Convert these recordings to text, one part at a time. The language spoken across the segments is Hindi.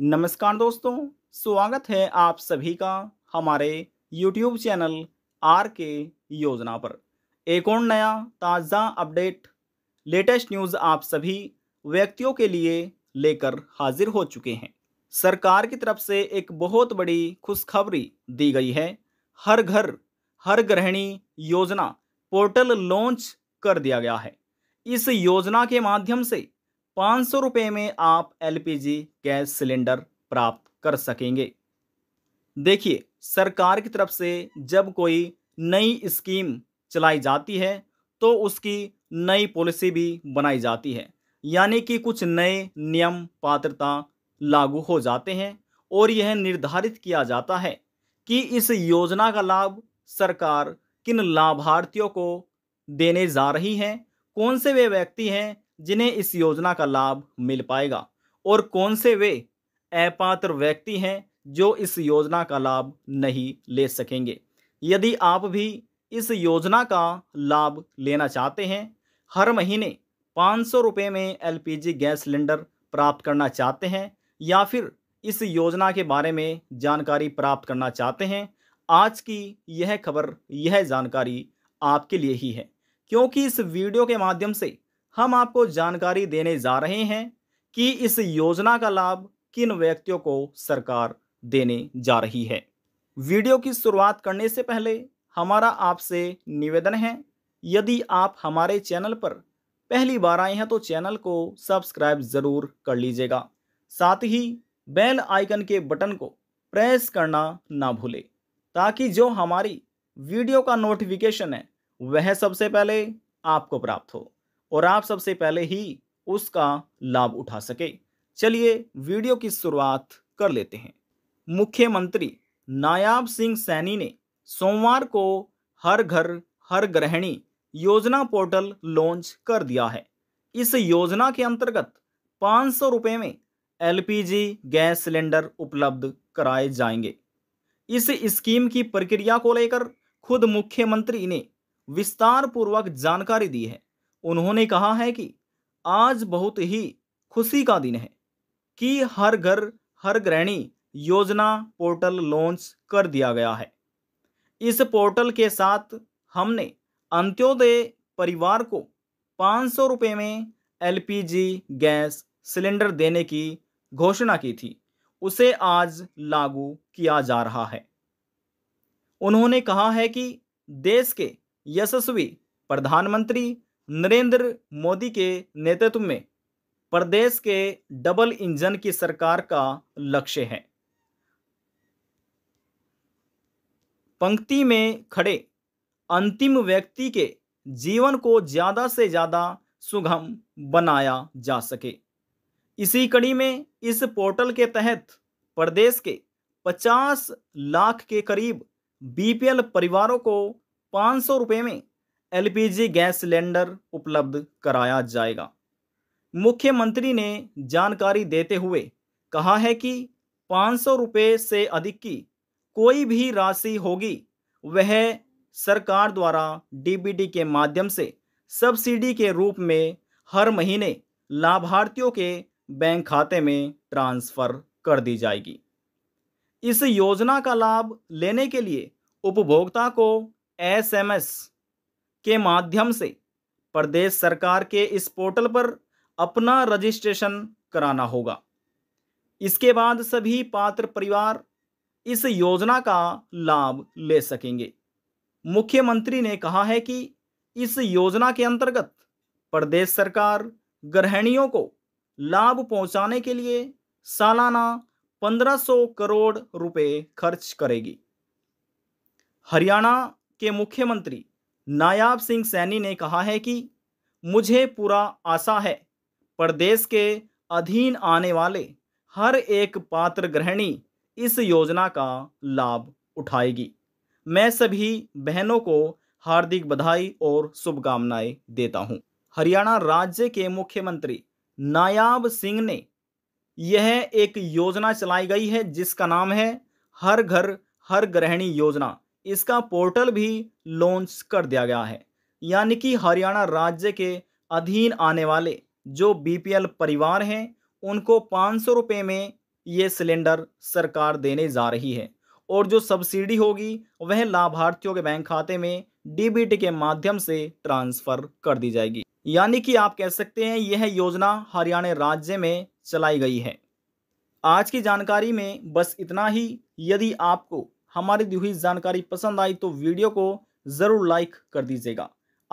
नमस्कार दोस्तों स्वागत है आप सभी का हमारे YouTube चैनल आर के योजना पर एक और नया ताज़ा अपडेट लेटेस्ट न्यूज़ आप सभी व्यक्तियों के लिए लेकर हाजिर हो चुके हैं सरकार की तरफ से एक बहुत बड़ी खुशखबरी दी गई है हर घर हर गृहिणी योजना पोर्टल लॉन्च कर दिया गया है इस योजना के माध्यम से पाँच सौ रुपये में आप एलपीजी गैस सिलेंडर प्राप्त कर सकेंगे देखिए सरकार की तरफ से जब कोई नई स्कीम चलाई जाती है तो उसकी नई पॉलिसी भी बनाई जाती है यानी कि कुछ नए नियम पात्रता लागू हो जाते हैं और यह निर्धारित किया जाता है कि इस योजना का लाभ सरकार किन लाभार्थियों को देने जा रही है कौन से वे व्यक्ति हैं जिन्हें इस योजना का लाभ मिल पाएगा और कौन से वे अपात्र व्यक्ति हैं जो इस योजना का लाभ नहीं ले सकेंगे यदि आप भी इस योजना का लाभ लेना चाहते हैं हर महीने पाँच सौ रुपये में एलपीजी गैस सिलेंडर प्राप्त करना चाहते हैं या फिर इस योजना के बारे में जानकारी प्राप्त करना चाहते हैं आज की यह खबर यह जानकारी आपके लिए ही है क्योंकि इस वीडियो के माध्यम से हम आपको जानकारी देने जा रहे हैं कि इस योजना का लाभ किन व्यक्तियों को सरकार देने जा रही है वीडियो की शुरुआत करने से पहले हमारा आपसे निवेदन है यदि आप हमारे चैनल पर पहली बार आए हैं तो चैनल को सब्सक्राइब ज़रूर कर लीजिएगा साथ ही बेल आइकन के बटन को प्रेस करना ना भूलें ताकि जो हमारी वीडियो का नोटिफिकेशन है वह सबसे पहले आपको प्राप्त हो और आप सबसे पहले ही उसका लाभ उठा सके चलिए वीडियो की शुरुआत कर लेते हैं मुख्यमंत्री नायाब सिंह सैनी ने सोमवार को हर घर हर गृहिणी योजना पोर्टल लॉन्च कर दिया है इस योजना के अंतर्गत पाँच सौ में एलपीजी गैस सिलेंडर उपलब्ध कराए जाएंगे इस स्कीम की प्रक्रिया को लेकर खुद मुख्यमंत्री ने विस्तार पूर्वक जानकारी दी है उन्होंने कहा है कि आज बहुत ही खुशी का दिन है कि हर घर हर ग्रहणी योजना पोर्टल लॉन्च कर दिया गया है इस पोर्टल के साथ हमने अंत्योदय परिवार को पाँच सौ में एलपीजी गैस सिलेंडर देने की घोषणा की थी उसे आज लागू किया जा रहा है उन्होंने कहा है कि देश के यशस्वी प्रधानमंत्री नरेंद्र मोदी के नेतृत्व में प्रदेश के डबल इंजन की सरकार का लक्ष्य है पंक्ति में खड़े अंतिम व्यक्ति के जीवन को ज़्यादा से ज़्यादा सुगम बनाया जा सके इसी कड़ी में इस पोर्टल के तहत प्रदेश के 50 लाख के करीब बीपीएल परिवारों को पाँच सौ रुपये में एलपीजी गैस सिलेंडर उपलब्ध कराया जाएगा मुख्यमंत्री ने जानकारी देते हुए कहा है कि पाँच सौ रुपये से अधिक की कोई भी राशि होगी वह सरकार द्वारा डीबीडी के माध्यम से सब्सिडी के रूप में हर महीने लाभार्थियों के बैंक खाते में ट्रांसफ़र कर दी जाएगी इस योजना का लाभ लेने के लिए उपभोक्ता को एसएमएस के माध्यम से प्रदेश सरकार के इस पोर्टल पर अपना रजिस्ट्रेशन कराना होगा इसके बाद सभी पात्र परिवार इस योजना का लाभ ले सकेंगे मुख्यमंत्री ने कहा है कि इस योजना के अंतर्गत प्रदेश सरकार ग्रहणियों को लाभ पहुंचाने के लिए सालाना 1500 करोड़ रुपए खर्च करेगी हरियाणा के मुख्यमंत्री नायाब सिंह सैनी ने कहा है कि मुझे पूरा आशा है प्रदेश के अधीन आने वाले हर एक पात्र गृहिणी इस योजना का लाभ उठाएगी मैं सभी बहनों को हार्दिक बधाई और शुभकामनाएं देता हूं। हरियाणा राज्य के मुख्यमंत्री नायाब सिंह ने यह एक योजना चलाई गई है जिसका नाम है हर घर हर गृहिणी योजना इसका पोर्टल भी लॉन्च कर दिया गया है यानी कि हरियाणा राज्य के अधीन आने वाले जो बीपीएल परिवार हैं उनको पाँच सौ में ये सिलेंडर सरकार देने जा रही है और जो सब्सिडी होगी वह लाभार्थियों के बैंक खाते में डीबीटी के माध्यम से ट्रांसफ़र कर दी जाएगी यानी कि आप कह सकते हैं यह योजना हरियाणा राज्य में चलाई गई है आज की जानकारी में बस इतना ही यदि आपको हमारी दी हुई जानकारी पसंद आई तो वीडियो को ज़रूर लाइक कर दीजिएगा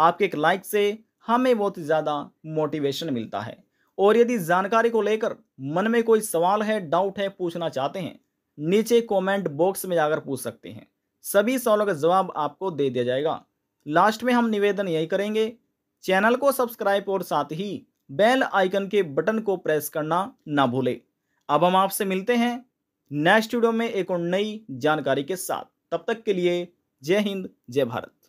आपके एक लाइक से हमें बहुत ज़्यादा मोटिवेशन मिलता है और यदि जानकारी को लेकर मन में कोई सवाल है डाउट है पूछना चाहते हैं नीचे कमेंट बॉक्स में जाकर पूछ सकते हैं सभी सवालों का जवाब आपको दे दिया जाएगा लास्ट में हम निवेदन यही करेंगे चैनल को सब्सक्राइब और साथ ही बेल आइकन के बटन को प्रेस करना ना भूलें अब हम आपसे मिलते हैं नेक्स्ट वीडियो में एक और नई जानकारी के साथ तब तक के लिए जय हिंद जय भारत